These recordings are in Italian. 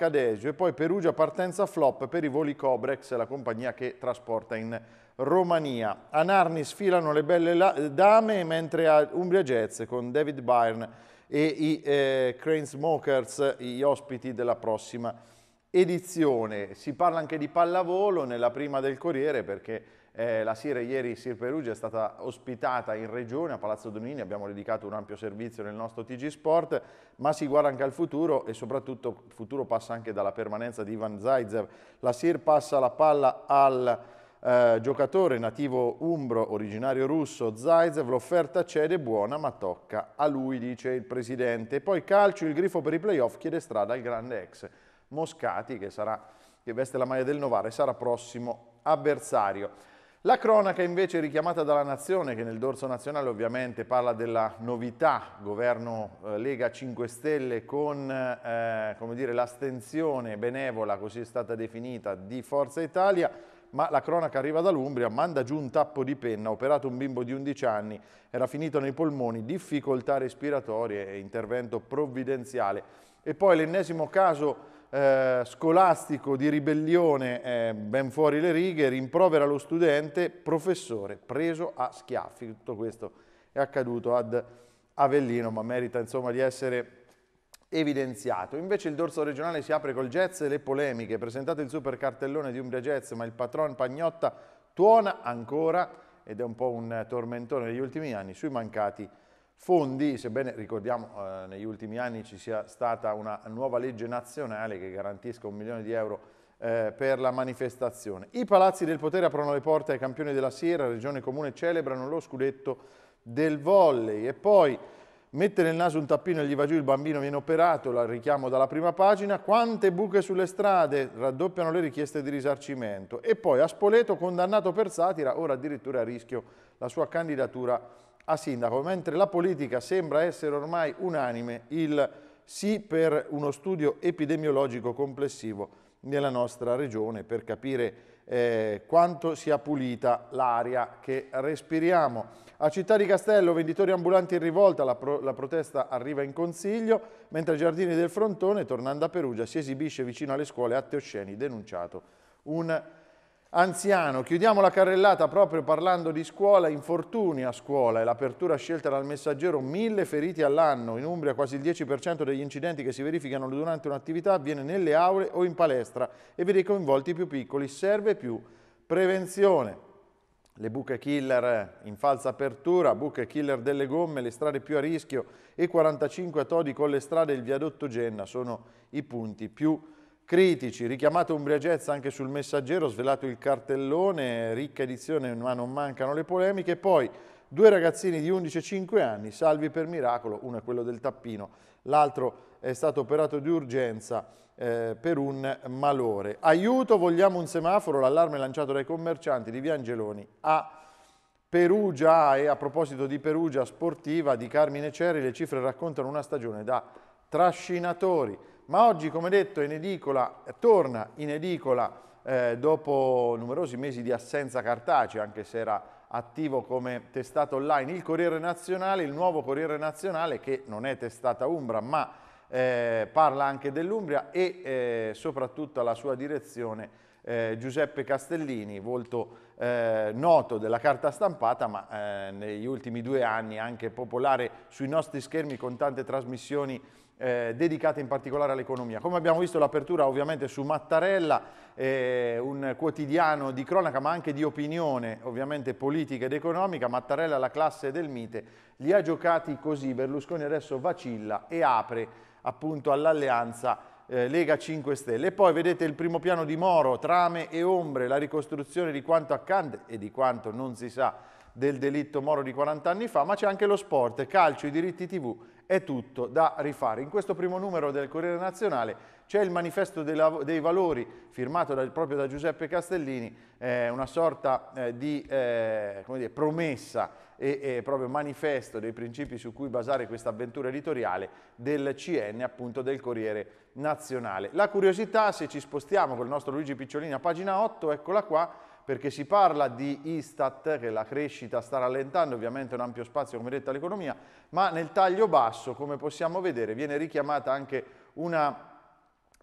Adesio e poi Perugia partenza flop per i voli Cobrex, la compagnia che trasporta in Romania. A Narni sfilano le belle dame, mentre a Umbria Jazz con David Byrne e i eh, Crane Smokers, gli ospiti della prossima edizione. Si parla anche di pallavolo nella prima del Corriere perché eh, la Sire ieri Sir Perugia è stata ospitata in regione a Palazzo Domini, abbiamo dedicato un ampio servizio nel nostro TG Sport, ma si guarda anche al futuro e soprattutto il futuro passa anche dalla permanenza di Ivan Zaitsev. La Sir passa la palla al... Eh, giocatore nativo umbro, originario russo, Zaitsev, l'offerta cede buona ma tocca a lui, dice il presidente. Poi calcio, il grifo per i playoff chiede strada al grande ex Moscati che, sarà, che veste la maglia del Novare sarà prossimo avversario. La cronaca invece richiamata dalla Nazione, che nel dorso nazionale ovviamente parla della novità, governo eh, Lega 5 Stelle con eh, l'astensione benevola, così è stata definita, di Forza Italia, ma la cronaca arriva dall'Umbria, manda giù un tappo di penna, operato un bimbo di 11 anni, era finito nei polmoni, difficoltà respiratorie intervento provvidenziale. E poi l'ennesimo caso eh, scolastico di ribellione eh, ben fuori le righe, rimprovera lo studente, professore preso a schiaffi. Tutto questo è accaduto ad Avellino, ma merita insomma di essere evidenziato. Invece il dorso regionale si apre col jazz e le polemiche. Presentate il super cartellone di Umbria Jazz, ma il patron Pagnotta tuona ancora, ed è un po' un tormentone degli ultimi anni, sui mancati fondi, sebbene ricordiamo eh, negli ultimi anni ci sia stata una nuova legge nazionale che garantisca un milione di euro eh, per la manifestazione. I palazzi del potere aprono le porte ai campioni della Sierra, Regione Comune celebrano lo scudetto del volley e poi mettere nel naso un tappino e gli va giù il bambino viene operato, la richiamo dalla prima pagina, quante buche sulle strade, raddoppiano le richieste di risarcimento e poi a Spoleto condannato per satira, ora addirittura a rischio la sua candidatura a sindaco, mentre la politica sembra essere ormai unanime il sì per uno studio epidemiologico complessivo nella nostra regione per capire eh, quanto sia pulita l'aria che respiriamo. A Città di Castello, venditori ambulanti in rivolta, la, pro la protesta arriva in consiglio, mentre a Giardini del Frontone, tornando a Perugia, si esibisce vicino alle scuole atti osceni, denunciato un anziano. Chiudiamo la carrellata proprio parlando di scuola, infortuni a scuola e l'apertura scelta dal messaggero, mille feriti all'anno. In Umbria quasi il 10% degli incidenti che si verificano durante un'attività avviene nelle aule o in palestra e vede coinvolti i più piccoli. Serve più prevenzione. Le buche killer eh, in falsa apertura, buche killer delle gomme, le strade più a rischio e 45 a Todi con le strade e il viadotto Genna sono i punti più importanti. Critici, richiamata umbriaghezza anche sul messaggero, svelato il cartellone, ricca edizione ma non mancano le polemiche. Poi due ragazzini di 11 e 5 anni, salvi per miracolo, uno è quello del tappino, l'altro è stato operato di urgenza eh, per un malore. Aiuto, vogliamo un semaforo, l'allarme lanciato dai commercianti di Via Angeloni a Perugia ah, e a proposito di Perugia sportiva di Carmine Cerri le cifre raccontano una stagione da trascinatori ma oggi come detto in edicola, torna in edicola eh, dopo numerosi mesi di assenza cartacea, anche se era attivo come testato online, il Corriere Nazionale, il nuovo Corriere Nazionale che non è testata Umbra ma eh, parla anche dell'Umbria e eh, soprattutto alla sua direzione eh, Giuseppe Castellini, volto eh, noto della carta stampata ma eh, negli ultimi due anni anche popolare sui nostri schermi con tante trasmissioni eh, dedicate in particolare all'economia. Come abbiamo visto l'apertura ovviamente su Mattarella, eh, un quotidiano di cronaca ma anche di opinione ovviamente politica ed economica, Mattarella la classe del mite, li ha giocati così, Berlusconi adesso vacilla e apre appunto all'alleanza eh, Lega 5 Stelle. E poi vedete il primo piano di Moro, trame e ombre, la ricostruzione di quanto accadde e di quanto non si sa del delitto Moro di 40 anni fa, ma c'è anche lo sport, calcio, i diritti tv è tutto da rifare. In questo primo numero del Corriere Nazionale c'è il manifesto dei valori firmato dal, proprio da Giuseppe Castellini, eh, una sorta eh, di eh, dire, promessa e proprio manifesto dei principi su cui basare questa avventura editoriale del CN, appunto del Corriere Nazionale. La curiosità, se ci spostiamo col nostro Luigi Picciolini a pagina 8, eccola qua, perché si parla di Istat, che la crescita sta rallentando, ovviamente un ampio spazio come detto all'economia, ma nel taglio basso, come possiamo vedere, viene richiamata anche una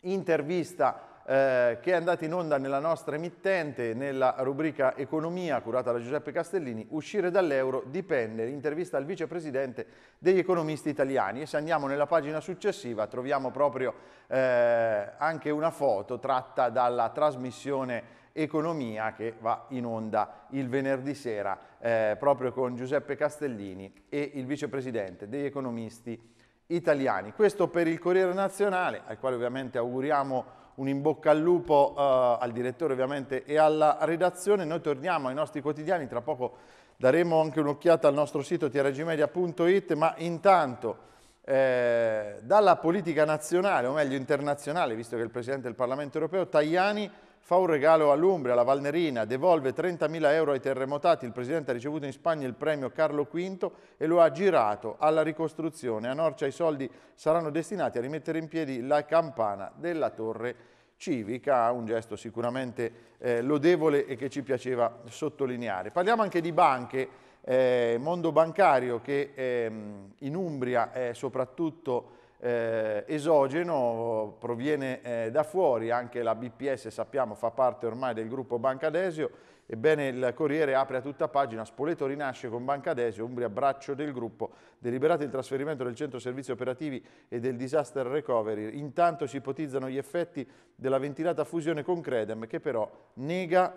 intervista eh, che è andata in onda nella nostra emittente, nella rubrica Economia, curata da Giuseppe Castellini, uscire dall'euro dipende, intervista al vicepresidente degli economisti italiani. E se andiamo nella pagina successiva troviamo proprio eh, anche una foto tratta dalla trasmissione Economia che va in onda il venerdì sera eh, proprio con Giuseppe Castellini e il vicepresidente degli economisti italiani. Questo per il Corriere Nazionale, al quale ovviamente auguriamo un in bocca al lupo eh, al direttore ovviamente e alla redazione. Noi torniamo ai nostri quotidiani, tra poco daremo anche un'occhiata al nostro sito trgmedia.it, ma intanto eh, dalla politica nazionale, o meglio internazionale, visto che il Presidente del Parlamento europeo, Tajani fa un regalo all'Umbria, alla Valnerina, devolve 30.000 euro ai terremotati, il Presidente ha ricevuto in Spagna il premio Carlo V e lo ha girato alla ricostruzione. A Norcia i soldi saranno destinati a rimettere in piedi la campana della torre civica, un gesto sicuramente eh, lodevole e che ci piaceva sottolineare. Parliamo anche di banche, eh, mondo bancario che eh, in Umbria è soprattutto eh, esogeno, proviene eh, da fuori, anche la BPS sappiamo fa parte ormai del gruppo Banca Desio, ebbene il Corriere apre a tutta pagina, Spoleto rinasce con Banca Desio, Umbria braccio del gruppo, deliberato il trasferimento del centro servizi operativi e del disaster recovery, intanto si ipotizzano gli effetti della ventilata fusione con Credem che però nega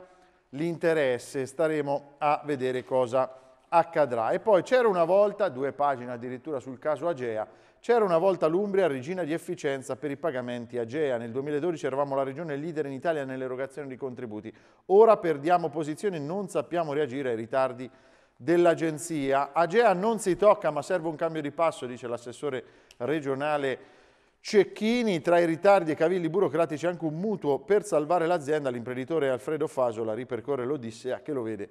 l'interesse, staremo a vedere cosa accadrà. E poi c'era una volta, due pagine addirittura sul caso Agea, c'era una volta l'Umbria regina di efficienza per i pagamenti Agea. Nel 2012 eravamo la regione leader in Italia nell'erogazione di contributi. Ora perdiamo posizione e non sappiamo reagire ai ritardi dell'agenzia. Agea non si tocca ma serve un cambio di passo, dice l'assessore regionale Cecchini. Tra i ritardi e cavilli burocratici anche un mutuo per salvare l'azienda. L'imprenditore Alfredo Fasola ripercorre l'Odissea che lo vede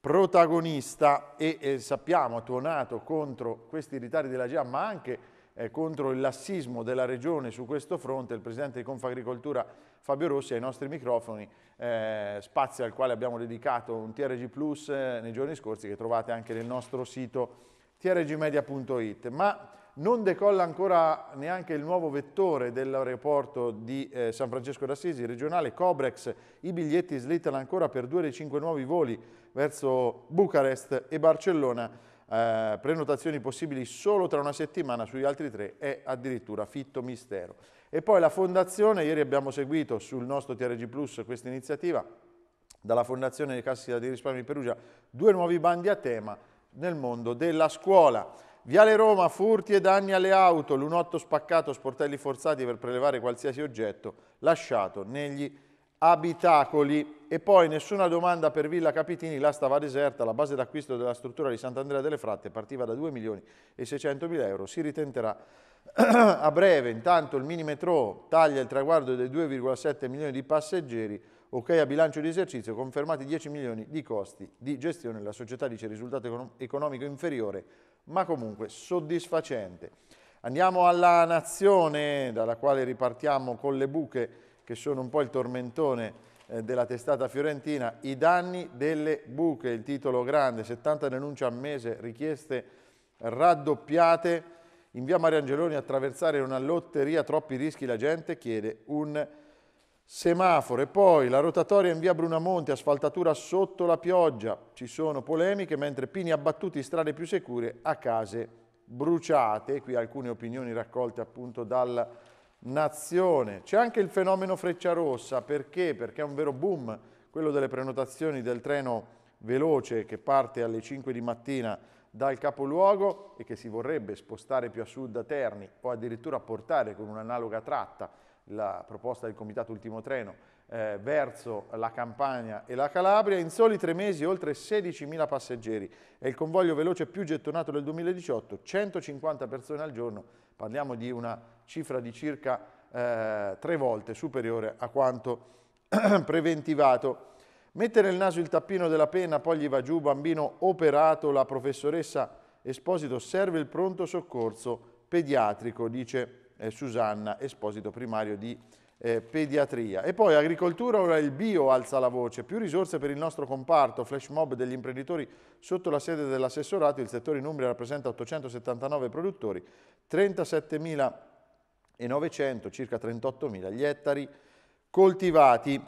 protagonista e eh, sappiamo ha tuonato contro questi ritardi dell'AGEA, ma anche eh, contro il lassismo della Regione su questo fronte, il Presidente di Confagricoltura Fabio Rossi ai nostri microfoni, eh, spazio al quale abbiamo dedicato un TRG Plus eh, nei giorni scorsi che trovate anche nel nostro sito trgmedia.it. Ma non decolla ancora neanche il nuovo vettore dell'aeroporto di eh, San Francesco d'Assisi, regionale Cobrex. I biglietti slittano ancora per due dei cinque nuovi voli verso Bucarest e Barcellona eh, prenotazioni possibili solo tra una settimana, sugli altri tre è addirittura fitto mistero. E poi la fondazione, ieri abbiamo seguito sul nostro TRG Plus questa iniziativa, dalla Fondazione Cassi di Risparmio di Perugia, due nuovi bandi a tema nel mondo della scuola. Viale Roma, furti e danni alle auto, lunotto spaccato, sportelli forzati per prelevare qualsiasi oggetto lasciato negli abitacoli e poi nessuna domanda per Villa Capitini, la stava deserta, la base d'acquisto della struttura di Sant'Andrea delle Fratte partiva da 2 milioni e 600 mila euro, si ritenterà a breve, intanto il mini metro taglia il traguardo dei 2,7 milioni di passeggeri, ok a bilancio di esercizio, confermati 10 milioni di costi di gestione, la società dice risultato economico inferiore, ma comunque soddisfacente. Andiamo alla nazione dalla quale ripartiamo con le buche che sono un po' il tormentone eh, della testata fiorentina, i danni delle buche, il titolo grande, 70 denunce al mese, richieste raddoppiate, in via Maria Angeloni attraversare una lotteria, troppi rischi, la gente chiede un semaforo e poi la rotatoria in via Brunamonte, asfaltatura sotto la pioggia, ci sono polemiche mentre pini abbattuti, strade più sicure a case bruciate, qui alcune opinioni raccolte appunto dal nazione. C'è anche il fenomeno freccia rossa, perché? Perché è un vero boom quello delle prenotazioni del treno veloce che parte alle 5 di mattina dal capoluogo e che si vorrebbe spostare più a sud da Terni o addirittura portare con un'analoga tratta la proposta del Comitato Ultimo Treno eh, verso la Campania e la Calabria, in soli tre mesi oltre 16.000 passeggeri. È il convoglio veloce più gettonato del 2018, 150 persone al giorno, parliamo di una cifra di circa eh, tre volte superiore a quanto preventivato. Mettere il naso il tappino della penna, poi gli va giù, bambino operato, la professoressa Esposito serve il pronto soccorso pediatrico, dice eh, Susanna, Esposito primario di eh, pediatria. E poi agricoltura, ora il bio alza la voce, più risorse per il nostro comparto, flash mob degli imprenditori sotto la sede dell'assessorato, il settore in Umbria rappresenta 879 produttori, 37.000 e 900, circa 38.000 gli ettari coltivati.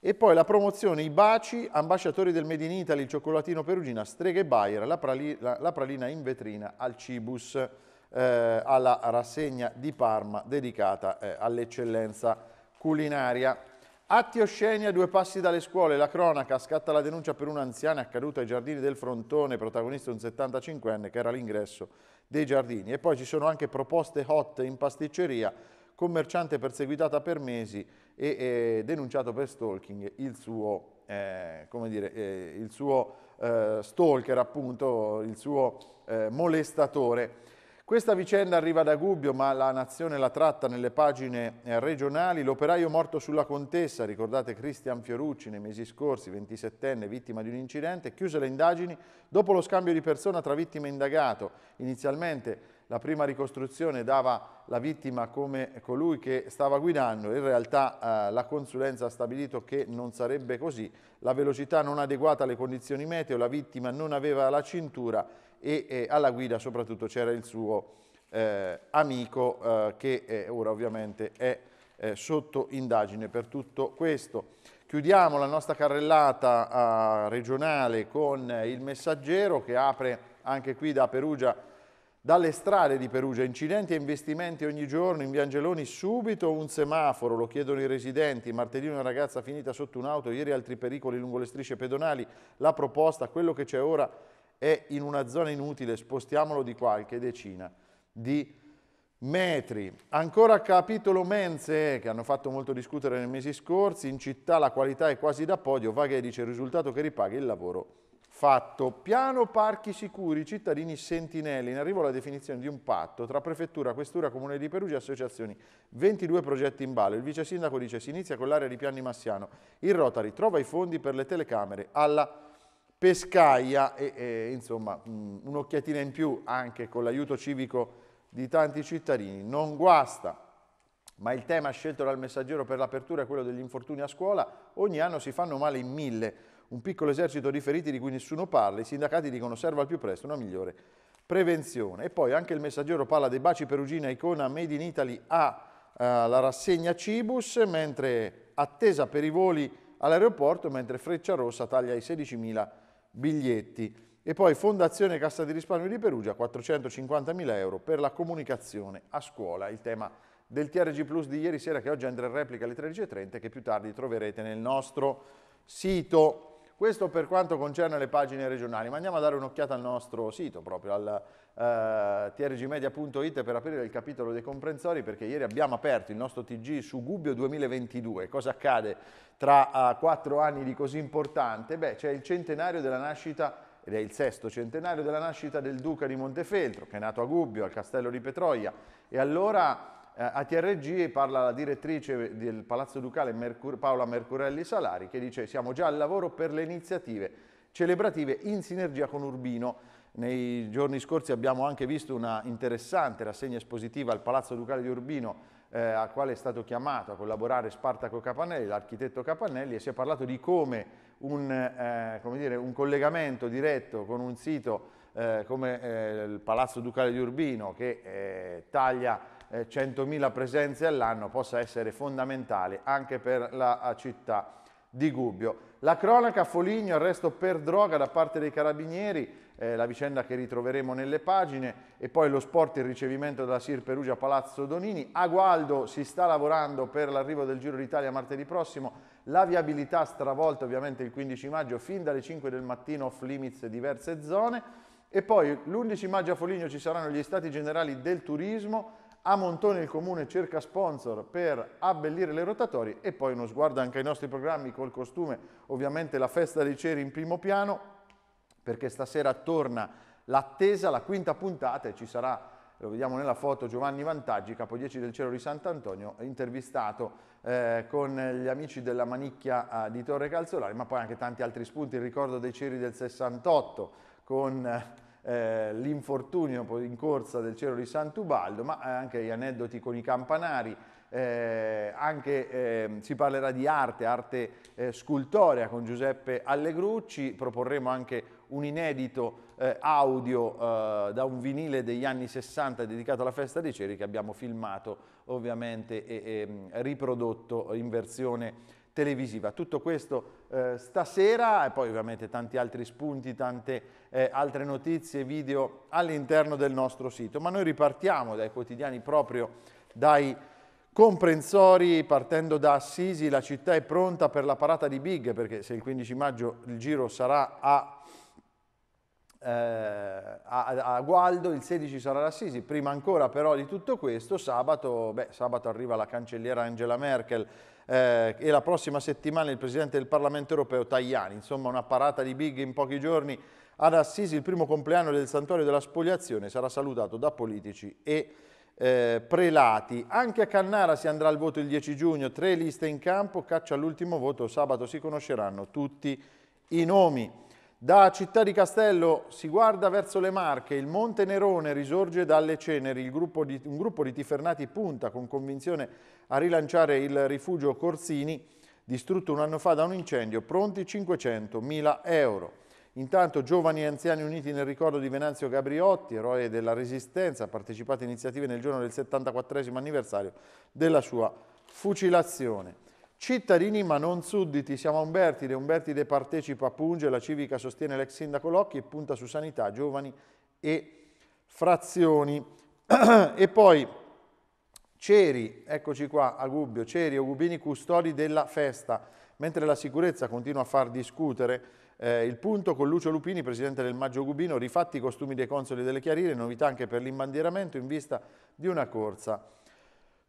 E poi la promozione I Baci, ambasciatori del Made in Italy, il cioccolatino perugina, Streghe Bayer, la, prali, la, la, pralina in vetrina al Cibus, eh, alla rassegna di Parma dedicata eh, all'eccellenza culinaria. Atti osceni a due passi dalle scuole, la cronaca scatta la denuncia per un'anziana accaduta ai giardini del Frontone, protagonista un 75enne che era all'ingresso dei giardini. E poi ci sono anche proposte hot in pasticceria, commerciante perseguitata per mesi e, e denunciato per stalking il suo, eh, dire, eh, il suo eh, stalker, appunto, il suo eh, molestatore. Questa vicenda arriva da Gubbio, ma la nazione la tratta nelle pagine eh, regionali. L'operaio morto sulla Contessa, ricordate Cristian Fiorucci nei mesi scorsi, 27enne, vittima di un incidente, chiuse le indagini dopo lo scambio di persona tra vittima e indagato. Inizialmente la prima ricostruzione dava la vittima come colui che stava guidando, in realtà eh, la consulenza ha stabilito che non sarebbe così, la velocità non adeguata alle condizioni meteo, la vittima non aveva la cintura e eh, alla guida soprattutto c'era il suo eh, amico eh, che eh, ora ovviamente è eh, sotto indagine per tutto questo. Chiudiamo la nostra carrellata regionale con il messaggero che apre anche qui da Perugia dalle strade di Perugia, incidenti e investimenti ogni giorno in Viangeloni, subito un semaforo, lo chiedono i residenti, martedì una ragazza finita sotto un'auto, ieri altri pericoli lungo le strisce pedonali, la proposta, quello che c'è ora è in una zona inutile, spostiamolo di qualche decina di metri. Ancora capitolo mense, che hanno fatto molto discutere nei mesi scorsi, in città la qualità è quasi da podio, Vaghe dice il risultato che ripaga il lavoro fatto. Piano parchi sicuri, cittadini sentinelli, in arrivo alla definizione di un patto tra prefettura, questura, comune di Perugia e associazioni. 22 progetti in ballo. Il vice sindaco dice si inizia con l'area di Pianni Massiano. Il Rotary trova i fondi per le telecamere alla Pescaia e, e insomma mm, un'occhiatina in più anche con l'aiuto civico di tanti cittadini. Non guasta, ma il tema scelto dal messaggero per l'apertura è quello degli infortuni a scuola. Ogni anno si fanno male in mille, un piccolo esercito di feriti di cui nessuno parla, i sindacati dicono serva al più presto una migliore prevenzione. E poi anche il messaggero parla dei baci perugina icona Made in Italy alla eh, rassegna Cibus, mentre attesa per i voli all'aeroporto, mentre Freccia Rossa taglia i 16.000 biglietti. E poi Fondazione Cassa di Risparmio di Perugia, 450.000 euro per la comunicazione a scuola, il tema del TRG Plus di ieri sera che oggi andrà in replica alle 13.30 che più tardi troverete nel nostro sito. Questo per quanto concerne le pagine regionali, ma andiamo a dare un'occhiata al nostro sito, proprio al eh, trgmedia.it per aprire il capitolo dei comprensori, perché ieri abbiamo aperto il nostro TG su Gubbio 2022. Cosa accade tra eh, quattro anni di così importante? Beh, c'è il centenario della nascita ed è il sesto centenario della nascita del duca di Montefeltro, che è nato a Gubbio, al castello di Petroia. E allora eh, a TRG parla la direttrice del Palazzo Ducale Mercur Paola Mercurelli Salari che dice siamo già al lavoro per le iniziative celebrative in sinergia con Urbino. Nei giorni scorsi abbiamo anche visto una interessante rassegna espositiva al Palazzo Ducale di Urbino eh, a quale è stato chiamato a collaborare Spartaco Capanelli, l'architetto Capanelli e si è parlato di come un, eh, come dire, un collegamento diretto con un sito eh, come eh, il Palazzo Ducale di Urbino che eh, taglia eh, 100.000 presenze all'anno possa essere fondamentale anche per la eh, città di Gubbio. La cronaca Foligno, arresto per droga da parte dei carabinieri, eh, la vicenda che ritroveremo nelle pagine, e poi lo sport, il ricevimento della Sir Perugia Palazzo Donini. A Gualdo si sta lavorando per l'arrivo del Giro d'Italia martedì prossimo, la viabilità stravolta ovviamente il 15 maggio, fin dalle 5 del mattino off limits diverse zone, e poi l'11 maggio a Foligno ci saranno gli stati generali del turismo, a Montone il comune cerca sponsor per abbellire le rotatorie e poi uno sguardo anche ai nostri programmi col costume, ovviamente la festa dei ceri in primo piano, perché stasera torna l'attesa, la quinta puntata e ci sarà lo vediamo nella foto, Giovanni Vantaggi, capo 10 del Cielo di Sant'Antonio, intervistato eh, con gli amici della Manicchia eh, di Torre Calzolari, ma poi anche tanti altri spunti, il ricordo dei Ceri del 68 con... Eh, eh, l'infortunio in corsa del cielo di Sant'Ubaldo, ma eh, anche gli aneddoti con i campanari, eh, anche eh, si parlerà di arte, arte eh, scultorea con Giuseppe Allegrucci, proporremo anche un inedito eh, audio eh, da un vinile degli anni 60 dedicato alla festa dei ceri che abbiamo filmato ovviamente e, e ehm, riprodotto in versione televisiva. Tutto questo eh, stasera e poi ovviamente tanti altri spunti, tante eh, altre notizie, video all'interno del nostro sito. Ma noi ripartiamo dai quotidiani proprio dai comprensori, partendo da Assisi, la città è pronta per la parata di Big, perché se il 15 maggio il giro sarà a eh, a, a, Gualdo, il 16 sarà l'Assisi, prima ancora però di tutto questo, sabato, beh, sabato arriva la cancelliera Angela Merkel eh, e la prossima settimana il Presidente del Parlamento europeo Tajani, insomma una parata di big in pochi giorni ad Assisi, il primo compleanno del Santuario della Spogliazione sarà salutato da politici e eh, prelati. Anche a Cannara si andrà al voto il 10 giugno, tre liste in campo, caccia all'ultimo voto, sabato si conosceranno tutti i nomi. Da Città di Castello si guarda verso le Marche, il Monte Nerone risorge dalle ceneri, gruppo di, un gruppo di tifernati punta con convinzione a rilanciare il rifugio Corsini, distrutto un anno fa da un incendio, pronti 500.000 euro. Intanto giovani e anziani uniti nel ricordo di Venanzio Gabriotti, eroe della Resistenza, ha partecipato a iniziative nel giorno del 74 anniversario della sua fucilazione. Cittadini ma non sudditi, siamo a Umbertide, Umbertide partecipa a Punge, la civica sostiene l'ex sindaco Locchi e punta su sanità, giovani e frazioni. e poi Ceri, eccoci qua a Gubbio, Ceri e Gubini custodi della festa, mentre la sicurezza continua a far discutere eh, il punto con Lucio Lupini, presidente del Maggio Gubino, rifatti i costumi dei consoli delle chiarire, novità anche per l'imbandieramento in vista di una corsa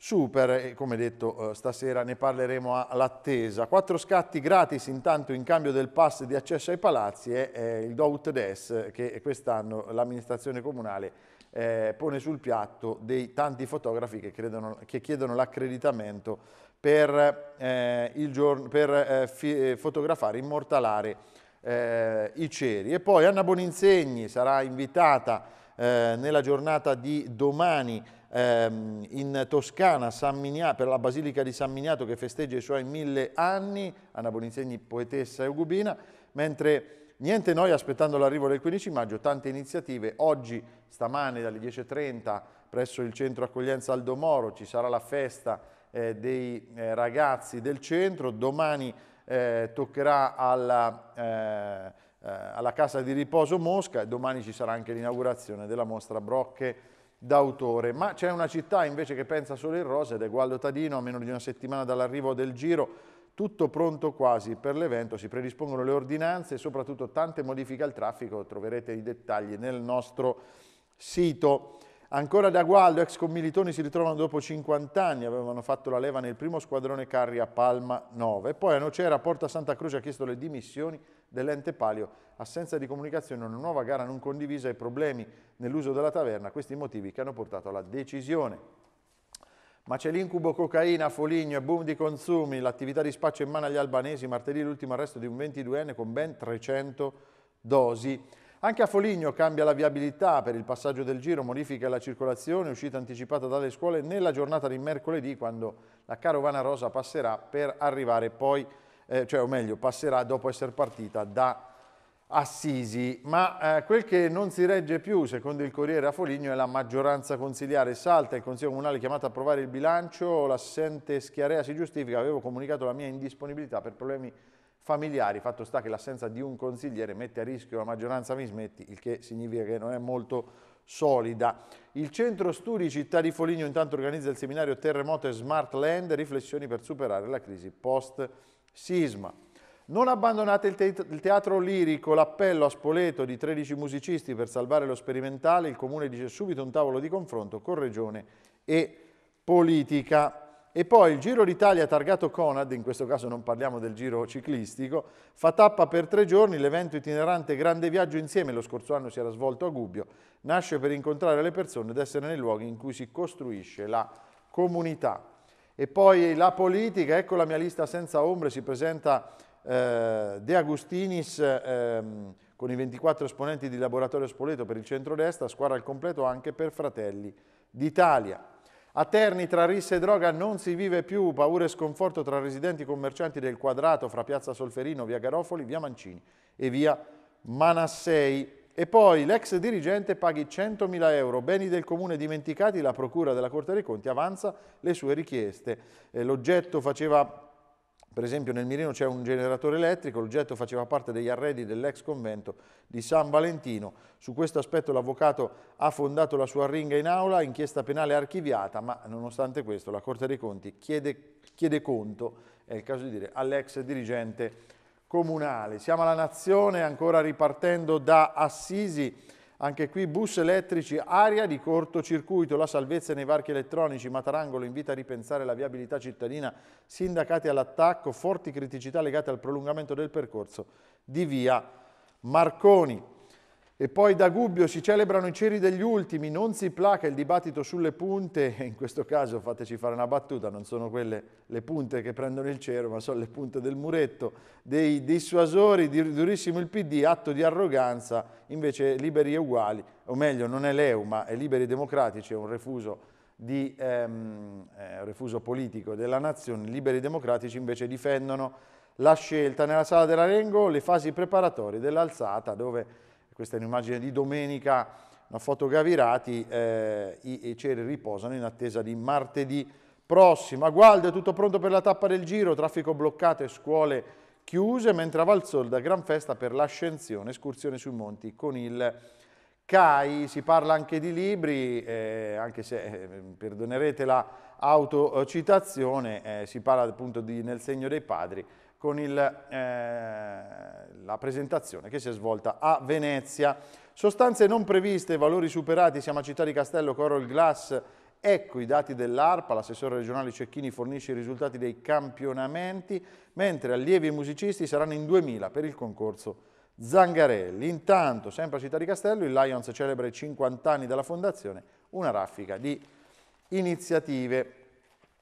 Super, e come detto eh, stasera ne parleremo all'attesa. Quattro scatti gratis intanto in cambio del pass di accesso ai palazzi è, è il Dout Des che quest'anno l'amministrazione comunale eh, pone sul piatto dei tanti fotografi che, credono, che chiedono l'accreditamento per, eh, giorno, per eh, eh, fotografare, immortalare eh, i ceri. E poi Anna Boninsegni sarà invitata eh, nella giornata di domani ehm, in Toscana Miniato, per la Basilica di San Miniato che festeggia i suoi mille anni, Anna Boninsegni poetessa e ugubina, mentre niente noi aspettando l'arrivo del 15 maggio, tante iniziative, oggi stamane dalle 10.30 presso il centro accoglienza Aldo Moro ci sarà la festa eh, dei eh, ragazzi del centro, domani eh, toccherà alla eh, eh, alla Casa di Riposo Mosca e domani ci sarà anche l'inaugurazione della mostra Brocche d'autore. Ma c'è una città invece che pensa solo in rosa ed è Gualdo Tadino, a meno di una settimana dall'arrivo del giro, tutto pronto quasi per l'evento, si predispongono le ordinanze e soprattutto tante modifiche al traffico, troverete i dettagli nel nostro sito. Ancora da Gualdo, ex commilitoni si ritrovano dopo 50 anni, avevano fatto la leva nel primo squadrone carri a Palma 9. Poi a Nocera, Porta Santa Croce ha chiesto le dimissioni dell'ente palio, assenza di comunicazione, una nuova gara non condivisa e problemi nell'uso della taverna, questi motivi che hanno portato alla decisione. Ma c'è l'incubo cocaina, Foligno e boom di consumi, l'attività di spaccio in mano agli albanesi, martedì l'ultimo arresto di un 22enne con ben 300 dosi. Anche a Foligno cambia la viabilità per il passaggio del giro, modifica la circolazione, uscita anticipata dalle scuole nella giornata di mercoledì quando la carovana rosa passerà per arrivare poi a eh, cioè o meglio passerà dopo essere partita da Assisi, ma eh, quel che non si regge più, secondo il Corriere a Foligno, è la maggioranza consigliare. Salta il Consiglio Comunale chiamato a approvare il bilancio, l'assente Schiarea si giustifica, avevo comunicato la mia indisponibilità per problemi familiari, fatto sta che l'assenza di un consigliere mette a rischio la maggioranza Mismetti, il che significa che non è molto solida. Il Centro Studi Città di Foligno intanto organizza il seminario Terremoto e Smart Land, riflessioni per superare la crisi post-pandemia Sisma. Non abbandonate il, te il teatro lirico, l'appello a Spoleto di 13 musicisti per salvare lo sperimentale, il comune dice subito un tavolo di confronto con regione e politica. E poi il Giro d'Italia targato Conad, in questo caso non parliamo del giro ciclistico, fa tappa per tre giorni, l'evento itinerante Grande Viaggio Insieme, lo scorso anno si era svolto a Gubbio, nasce per incontrare le persone ed essere nei luoghi in cui si costruisce la comunità. E poi la politica, ecco la mia lista senza ombre, si presenta eh, De Agustinis ehm, con i 24 esponenti di Laboratorio Spoleto per il centrodestra, squadra al completo anche per Fratelli d'Italia. A Terni tra risse e droga non si vive più, paura e sconforto tra residenti e commercianti del quadrato fra Piazza Solferino, via Garofoli, via Mancini e via Manassei. E poi l'ex dirigente paghi 100.000 euro, beni del comune dimenticati, la procura della Corte dei Conti avanza le sue richieste. Eh, L'oggetto faceva per esempio nel Mirino c'è un generatore elettrico, l'oggetto faceva parte degli arredi dell'ex convento di San Valentino. Su questo aspetto l'avvocato ha fondato la sua ringa in aula, inchiesta penale archiviata, ma nonostante questo la Corte dei Conti chiede, chiede conto, è il caso di dire, all'ex dirigente comunali. Siamo alla Nazione, ancora ripartendo da Assisi, anche qui bus elettrici, aria di cortocircuito, la salvezza nei varchi elettronici, Matarangolo invita a ripensare la viabilità cittadina, sindacati all'attacco, forti criticità legate al prolungamento del percorso di via Marconi. E poi da Gubbio si celebrano i ceri degli ultimi, non si placa il dibattito sulle punte, in questo caso fateci fare una battuta, non sono quelle le punte che prendono il cero, ma sono le punte del muretto, dei dissuasori, durissimo il PD, atto di arroganza, invece liberi e uguali, o meglio non è l'EU ma è liberi democratici, è un refuso, di, ehm, eh, refuso politico della nazione, liberi democratici invece difendono la scelta nella sala della Rengo, le fasi preparatorie dell'alzata dove questa è un'immagine di domenica, una foto Gavirati, eh, i, i ceri riposano in attesa di martedì prossimo. A Gualdo è tutto pronto per la tappa del giro, traffico bloccato e scuole chiuse, mentre a Valzolda gran festa per l'ascensione, escursione sui monti con il CAI. Si parla anche di libri, eh, anche se eh, perdonerete la autocitazione, eh, si parla appunto di Nel segno dei padri, con il, eh, la presentazione che si è svolta a Venezia. Sostanze non previste, valori superati, siamo a Città di Castello, Coral Glass, ecco i dati dell'ARPA, l'assessore regionale Cecchini fornisce i risultati dei campionamenti, mentre allievi e musicisti saranno in 2000 per il concorso Zangarelli. Intanto, sempre a Città di Castello, il Lions celebra i 50 anni della fondazione, una raffica di iniziative.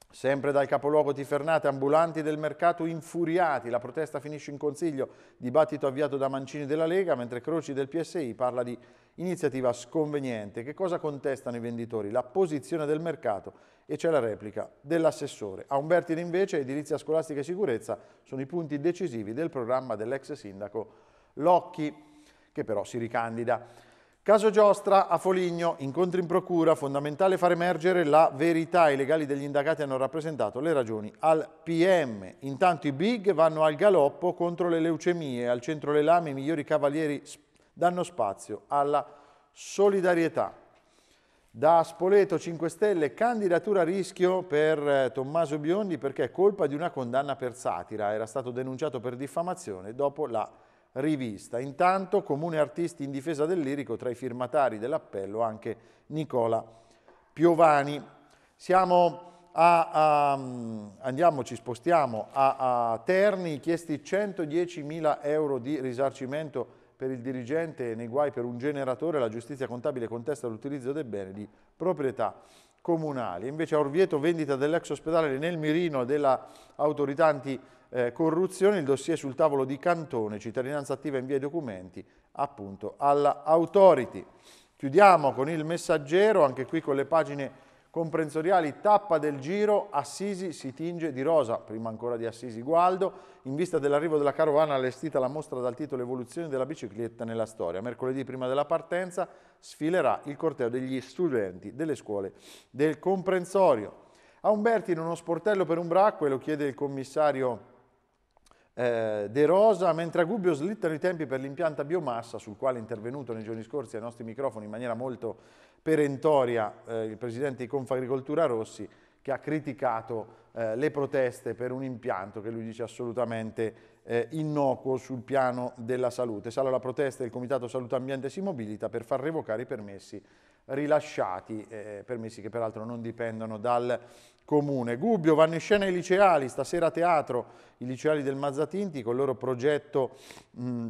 Sempre dal capoluogo Tifernate, ambulanti del mercato infuriati, la protesta finisce in consiglio, dibattito avviato da Mancini della Lega, mentre Croci del PSI parla di iniziativa sconveniente. Che cosa contestano i venditori? La posizione del mercato e c'è la replica dell'assessore. A Umbertine invece edilizia scolastica e sicurezza sono i punti decisivi del programma dell'ex sindaco Locchi, che però si ricandida. Caso Giostra a Foligno, incontri in procura, fondamentale far emergere la verità. I legali degli indagati hanno rappresentato le ragioni al PM. Intanto i big vanno al galoppo contro le leucemie. Al centro le lame i migliori cavalieri danno spazio alla solidarietà. Da Spoleto 5 Stelle, candidatura a rischio per eh, Tommaso Biondi perché è colpa di una condanna per satira. Era stato denunciato per diffamazione dopo la rivista. Intanto Comune Artisti in difesa del lirico, tra i firmatari dell'appello anche Nicola Piovani. Siamo a, a, andiamo, ci spostiamo a, a Terni, chiesti 110.000 euro di risarcimento per il dirigente nei guai per un generatore, la giustizia contabile contesta l'utilizzo dei beni di proprietà comunali. Invece a Orvieto vendita dell'ex ospedale nel mirino dell'autorità anticorruzione eh, corruzione, il dossier sul tavolo di Cantone, cittadinanza attiva invia i documenti appunto alla Authority. Chiudiamo con il messaggero, anche qui con le pagine comprensoriali, tappa del giro, Assisi si tinge di rosa, prima ancora di Assisi Gualdo, in vista dell'arrivo della carovana allestita la mostra dal titolo Evoluzione della bicicletta nella storia. Mercoledì prima della partenza sfilerà il corteo degli studenti delle scuole del comprensorio. A Umberti in uno sportello per un bracco, e lo chiede il commissario eh, De Rosa, mentre a Gubbio slittano i tempi per l'impianta biomassa, sul quale è intervenuto nei giorni scorsi ai nostri microfoni in maniera molto perentoria eh, il presidente di Confagricoltura Rossi, che ha criticato eh, le proteste per un impianto che lui dice assolutamente eh, innocuo sul piano della salute. Sala la protesta del Comitato Salute Ambiente si mobilita per far revocare i permessi rilasciati, eh, permessi che peraltro non dipendono dal comune. Gubbio, vanno in scena i liceali, stasera a teatro i liceali del Mazzatinti con il loro progetto mh,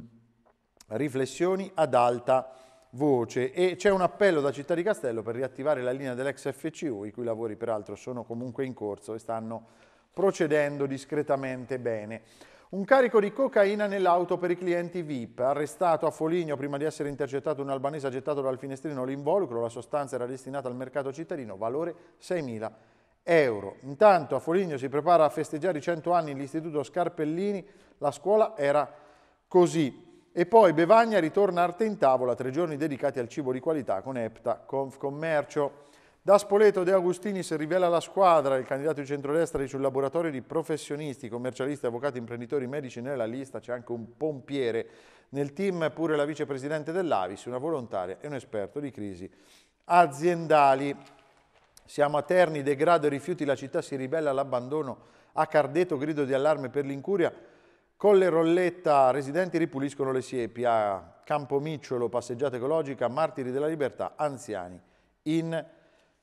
Riflessioni ad alta voce e c'è un appello da Città di Castello per riattivare la linea dell'ex FCU, i cui lavori peraltro sono comunque in corso e stanno procedendo discretamente bene. Un carico di cocaina nell'auto per i clienti VIP, arrestato a Foligno prima di essere intercettato un albanese ha gettato dal finestrino l'involucro, la sostanza era destinata al mercato cittadino, valore 6.000 euro. Intanto a Foligno si prepara a festeggiare i 100 anni l'istituto Scarpellini, la scuola era così. E poi Bevagna ritorna arte in tavola, tre giorni dedicati al cibo di qualità con EPTA, Confcommercio. Da Spoleto De Agustini si rivela la squadra, il candidato di centrodestra dice un laboratorio di professionisti, commercialisti, avvocati, imprenditori, medici, nella lista c'è anche un pompiere, nel team pure la vicepresidente dell'Avis, una volontaria e un esperto di crisi aziendali. Siamo a Terni, degrado e rifiuti, la città si ribella all'abbandono, a Cardeto grido di allarme per l'incuria, con le rolletta residenti ripuliscono le siepi, a Campomicciolo passeggiata ecologica, martiri della libertà, anziani in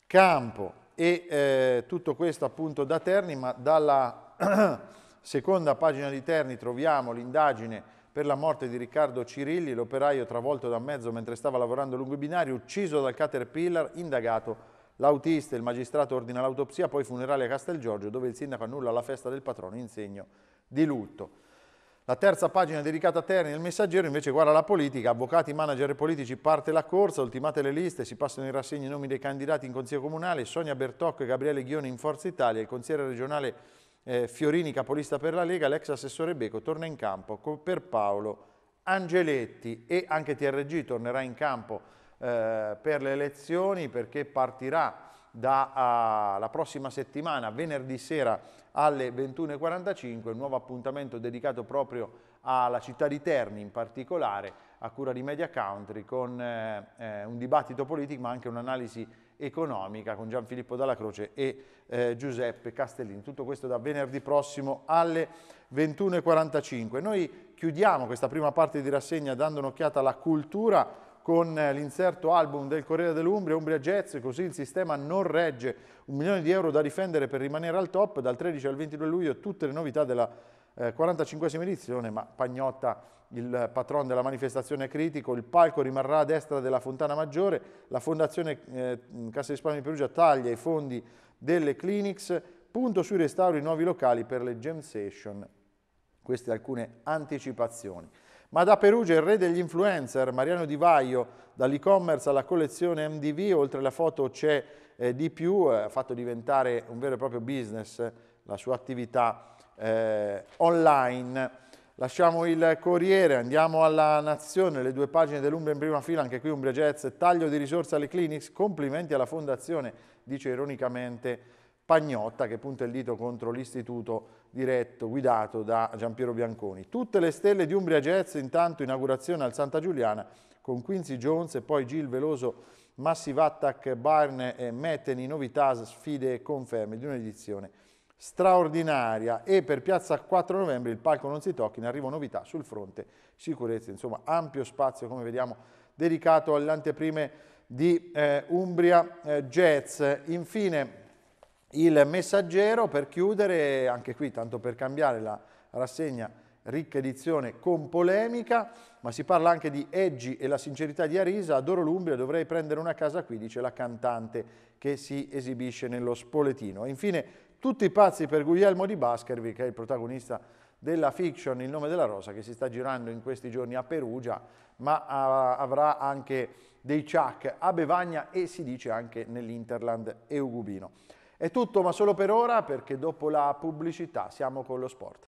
Campo e eh, tutto questo appunto da Terni, ma dalla seconda pagina di Terni troviamo l'indagine per la morte di Riccardo Cirilli, l'operaio travolto da mezzo mentre stava lavorando lungo i binari, ucciso dal caterpillar, indagato l'autista, il magistrato ordina l'autopsia, poi funerale a Castel Giorgio dove il sindaco annulla la festa del patrono in segno di lutto. La terza pagina dedicata a Terni, il messaggero, invece guarda la politica, avvocati, manager e politici, parte la corsa, ultimate le liste, si passano in rassegna i nomi dei candidati in Consiglio Comunale, Sonia Bertocco e Gabriele Ghioni in Forza Italia, il consigliere regionale eh, Fiorini, capolista per la Lega, l'ex assessore Beco torna in campo per Paolo Angeletti e anche TRG tornerà in campo eh, per le elezioni perché partirà dalla ah, uh, prossima settimana, venerdì sera alle 21.45, un nuovo appuntamento dedicato proprio alla città di Terni in particolare, a cura di Media Country, con eh, eh, un dibattito politico ma anche un'analisi economica con Gianfilippo Dalla Croce e eh, Giuseppe Castellini. Tutto questo da venerdì prossimo alle 21.45. Noi chiudiamo questa prima parte di rassegna dando un'occhiata alla cultura, con eh, l'inserto album del Corriere dell'Umbria, Umbria Jazz, così il sistema non regge un milione di euro da difendere per rimanere al top, dal 13 al 22 luglio tutte le novità della 45esima eh, edizione, ma Pagnotta, il patron della manifestazione, critico, il palco rimarrà a destra della Fontana Maggiore, la Fondazione eh, Cassa di Spagna di Perugia taglia i fondi delle clinics, punto sui restauri nuovi locali per le gem session, queste alcune anticipazioni. Ma da Perugia il re degli influencer, Mariano Di Vaio, dall'e-commerce alla collezione MDV, oltre la foto c'è eh, di più, eh, ha eh, fatto diventare un vero e proprio business la sua attività eh, online. Lasciamo il Corriere, andiamo alla Nazione, le due pagine dell'Umbria in prima fila, anche qui Umbria Jazz, taglio di risorse alle clinics, complimenti alla Fondazione, dice ironicamente Pagnotta che punta il dito contro l'istituto diretto guidato da Giampiero Bianconi. Tutte le stelle di Umbria Jazz intanto inaugurazione al Santa Giuliana con Quincy Jones e poi Gil Veloso, Massive Attack, Barne e Metteni, novità, sfide e conferme di un'edizione straordinaria e per Piazza 4 Novembre il palco non si tocca, in arrivo novità sul fronte sicurezza, insomma ampio spazio come vediamo dedicato alle anteprime di eh, Umbria eh, Jazz. Infine il messaggero per chiudere, anche qui tanto per cambiare la rassegna ricca edizione con polemica, ma si parla anche di Eggi e la sincerità di Arisa, adoro l'Umbria, dovrei prendere una casa qui, dice la cantante che si esibisce nello spoletino. E infine tutti i pazzi per Guglielmo di Baskerville, che è il protagonista della fiction Il nome della rosa, che si sta girando in questi giorni a Perugia, ma avrà anche dei Chuck a Bevagna e si dice anche nell'Interland eugubino. È tutto ma solo per ora perché dopo la pubblicità siamo con lo sport.